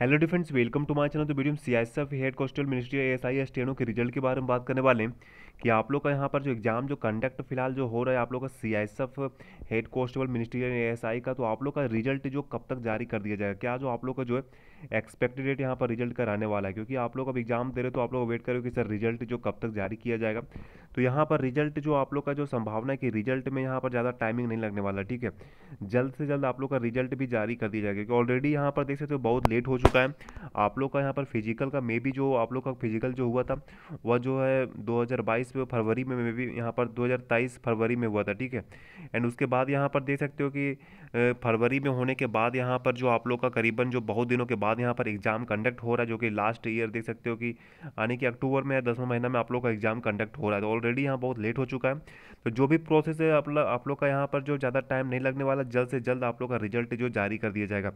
hello the friends welcome to my channel तो video S F head constable ministry S I steno के result के बारे में बात करने वाले हैं कि आप लोग का यहाँ पर जो एग्जाम जो कंडक्ट फिलहाल जो हो रहा है आप लोग का C F head constable ministry S I का तो आप लोग का रिजल्ट जो कब तक जारी कर दिया जाएगा क्या जो आप लोग का जो है एक्सपेक्टेड डेट यहाँ पर रिजल्ट कराने वाला है क्योंकि आप लोग अब एग्जाम दे रहे हो तो आप लोग वेट करो कि सर रिजल्ट जो कब तक जारी किया जाएगा तो यहाँ पर रिजल्ट जो आप लोग का जो संभावना है कि रिजल्ट में यहाँ पर ज़्यादा टाइमिंग नहीं लगने वाला ठीक है जल्द से जल्द आप लोग का रिजल्ट भी जारी कर दिया जाएगा क्योंकि ऑलरेडी यहाँ पर देख सकते हो बहुत लेट हो चुका है आप लोग का यहाँ पर फिजिकल का मे बी जो आप लोग का फिजिकल जो हुआ था वह जो है दो में फरवरी में मे बी यहाँ पर दो फरवरी में हुआ था ठीक है एंड उसके बाद यहाँ पर देख सकते हो कि फरवरी में होने के बाद यहाँ पर जो आप लोग का करीबन जो बहुत दिनों के बाद यहाँ पर एग्ज़ाम कंडक्ट हो रहा है जो कि लास्ट ईयर देख सकते हो कि यानी कि अक्टूबर में या दसवें महीना में आप लोग का एग्ज़ाम कंडक्ट हो रहा है तो ऑलरेडी यहाँ बहुत लेट हो चुका है तो जो भी प्रोसेस है आप लोग आप लोग का यहाँ पर जो ज़्यादा टाइम नहीं लगने वाला जल्द से जल्द आप लोग का रिजल्ट जो जारी कर दिया जाएगा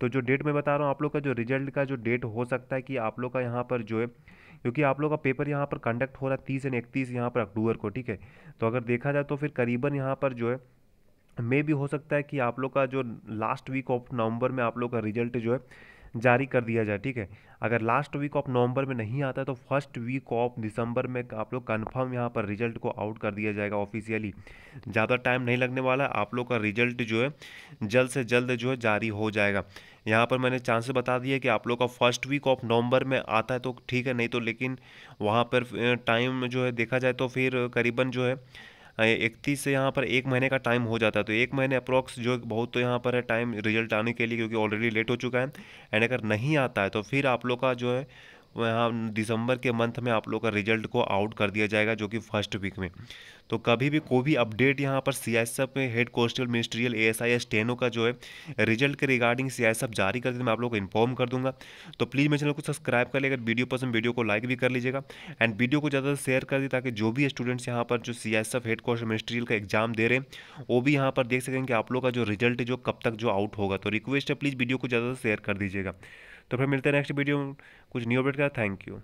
तो जो डेट मैं बता रहा हूँ आप लोग का जो रिजल्ट का जो डेट हो सकता है कि आप लोग का यहाँ पर जो है क्योंकि आप लोग का पेपर यहाँ पर कंडक्ट हो रहा है तीस एंड इकतीस यहाँ पर अक्टूबर को ठीक है तो अगर देखा जाए तो फिर करीबन यहाँ पर जो है मे भी हो सकता है कि आप लोग का जो लास्ट वीक ऑफ नवंबर में आप लोग का रिजल्ट जो है जारी कर दिया जाए ठीक है अगर लास्ट वीक ऑफ नवंबर में नहीं आता है तो फर्स्ट वीक ऑफ दिसंबर में आप लोग कन्फर्म यहाँ पर रिजल्ट को आउट कर दिया जाएगा ऑफिशियली ज़्यादा टाइम नहीं लगने वाला आप लोग का रिजल्ट जो है जल्द से जल्द जो है जारी हो जाएगा यहाँ पर मैंने चांसेस बता दिए कि आप लोग का फर्स्ट वीक ऑफ नवंबर में आता है तो ठीक है नहीं तो लेकिन वहाँ पर टाइम जो है देखा जाए तो फिर करीबन जो है हाँ, इकतीस से यहाँ पर एक महीने का टाइम हो जाता है तो एक महीने अप्रॉक्स जो बहुत तो यहाँ पर है टाइम रिजल्ट आने के लिए क्योंकि ऑलरेडी लेट हो चुका है एंड अगर नहीं आता है तो फिर आप लोग का जो है दिसंबर के मंथ में आप लोगों का रिजल्ट को आउट कर दिया जाएगा जो कि फर्स्ट वीक में तो कभी भी कोई भी अपडेट यहाँ पर सी एस में head constable ministerial A S I steno का जो है रिजल्ट के रिगार्डिंग सी एफ जारी कर देते मैं आप लोग को इन्फॉर्म कर दूंगा तो प्लीज़ मेरे चैनल को सब्सक्राइब कर लेकर वीडियो पसंद वीडियो को लाइक भी कर लीजिएगा एंड वीडियो को ज़्यादा से शेयर कर दी ताकि जो भी स्टूडेंट्स यहाँ पर जो C S F head constable ministerial का एग्जाम दे रहे हैं वो भी यहाँ पर देख सकेंगे कि आप लोग का जो रिजल्ट है जो कब तक जो आउट होगा तो रिक्वेस्ट है प्लीज़ वीडियो को ज़्यादा से शेयर कर दीजिएगा तो फिर मिलते हैं नेक्स्ट वीडियो में कुछ न्यू अपडेट का थैंक यू